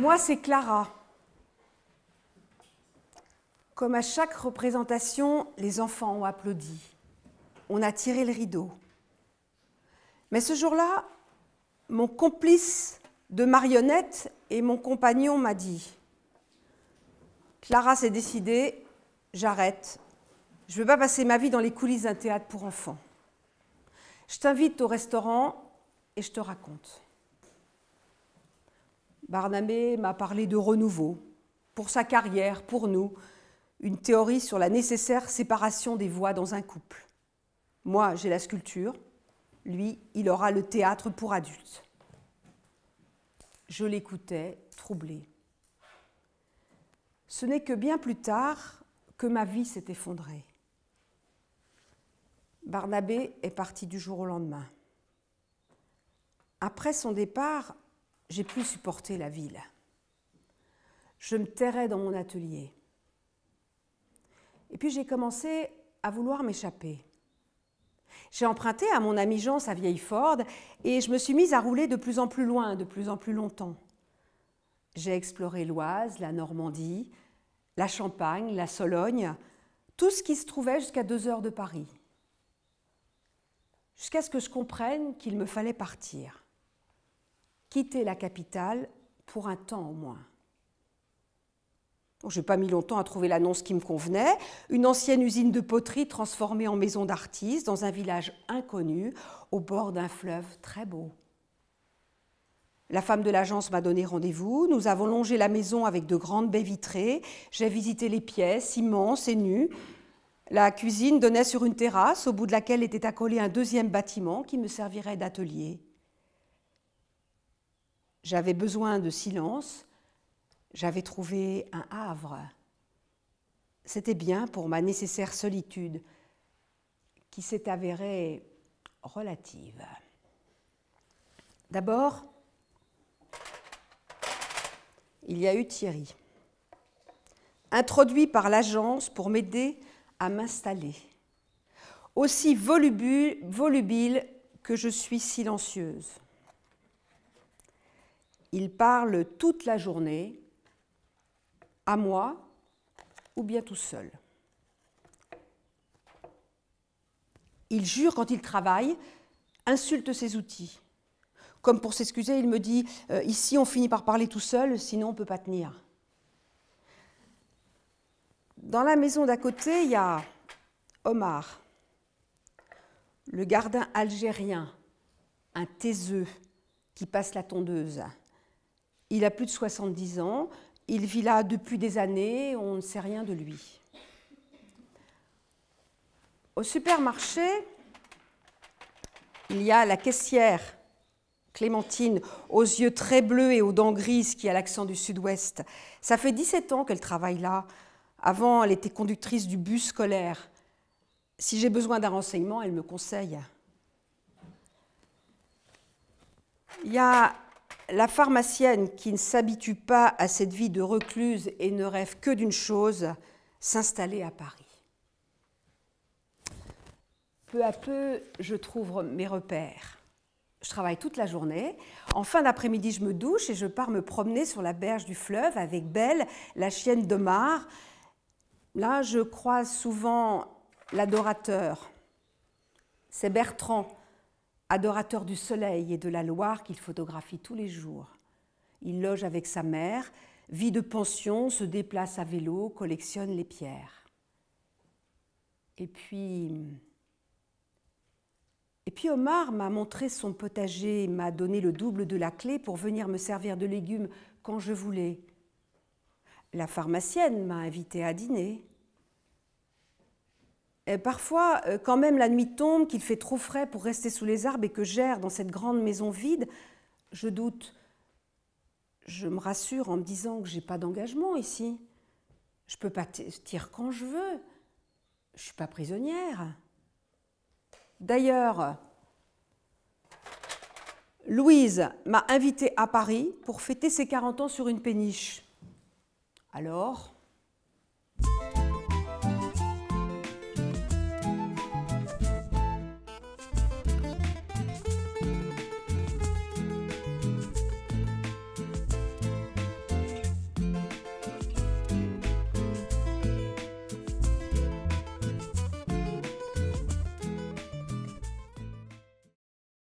Moi, c'est Clara. Comme à chaque représentation, les enfants ont applaudi. On a tiré le rideau. Mais ce jour-là, mon complice de marionnette et mon compagnon m'a dit Clara s'est décidée, j'arrête. Je ne veux pas passer ma vie dans les coulisses d'un théâtre pour enfants. Je t'invite au restaurant et je te raconte. Barnabé m'a parlé de renouveau, pour sa carrière, pour nous, une théorie sur la nécessaire séparation des voix dans un couple. Moi, j'ai la sculpture, lui, il aura le théâtre pour adultes. Je l'écoutais, troublée. Ce n'est que bien plus tard que ma vie s'est effondrée. Barnabé est parti du jour au lendemain. Après son départ, j'ai pu supporter la ville. Je me tairais dans mon atelier. Et puis j'ai commencé à vouloir m'échapper. J'ai emprunté à mon ami Jean sa vieille Ford et je me suis mise à rouler de plus en plus loin, de plus en plus longtemps. J'ai exploré l'Oise, la Normandie, la Champagne, la Sologne, tout ce qui se trouvait jusqu'à deux heures de Paris. Jusqu'à ce que je comprenne qu'il me fallait partir quitter la capitale pour un temps au moins. je n'ai pas mis longtemps à trouver l'annonce qui me convenait. Une ancienne usine de poterie transformée en maison d'artiste dans un village inconnu au bord d'un fleuve très beau. La femme de l'agence m'a donné rendez-vous. Nous avons longé la maison avec de grandes baies vitrées. J'ai visité les pièces, immenses et nues. La cuisine donnait sur une terrasse au bout de laquelle était accolé un deuxième bâtiment qui me servirait d'atelier. J'avais besoin de silence. J'avais trouvé un havre. C'était bien pour ma nécessaire solitude, qui s'est avérée relative. D'abord, il y a eu Thierry, introduit par l'agence pour m'aider à m'installer. Aussi volubile, que je suis silencieuse. Il parle toute la journée, à moi ou bien tout seul. Il jure quand il travaille, insulte ses outils. Comme pour s'excuser, il me dit euh, Ici, on finit par parler tout seul, sinon on ne peut pas tenir. Dans la maison d'à côté, il y a Omar, le gardien algérien, un taiseux qui passe la tondeuse. Il a plus de 70 ans, il vit là depuis des années, on ne sait rien de lui. Au supermarché, il y a la caissière Clémentine, aux yeux très bleus et aux dents grises qui a l'accent du sud-ouest. Ça fait 17 ans qu'elle travaille là. Avant, elle était conductrice du bus scolaire. Si j'ai besoin d'un renseignement, elle me conseille. Il y a la pharmacienne qui ne s'habitue pas à cette vie de recluse et ne rêve que d'une chose, s'installer à Paris. Peu à peu, je trouve mes repères. Je travaille toute la journée. En fin d'après-midi, je me douche et je pars me promener sur la berge du fleuve avec Belle, la chienne de Là, je croise souvent l'adorateur. C'est Bertrand adorateur du soleil et de la Loire qu'il photographie tous les jours. Il loge avec sa mère, vit de pension, se déplace à vélo, collectionne les pierres. Et puis... Et puis Omar m'a montré son potager, m'a donné le double de la clé pour venir me servir de légumes quand je voulais. La pharmacienne m'a invité à dîner. Euh, parfois, euh, quand même la nuit tombe, qu'il fait trop frais pour rester sous les arbres et que j'erre dans cette grande maison vide, je doute. Je me rassure en me disant que j'ai pas d'engagement ici. Je peux pas tirer quand je veux. Je suis pas prisonnière. D'ailleurs, Louise m'a invitée à Paris pour fêter ses 40 ans sur une péniche. Alors,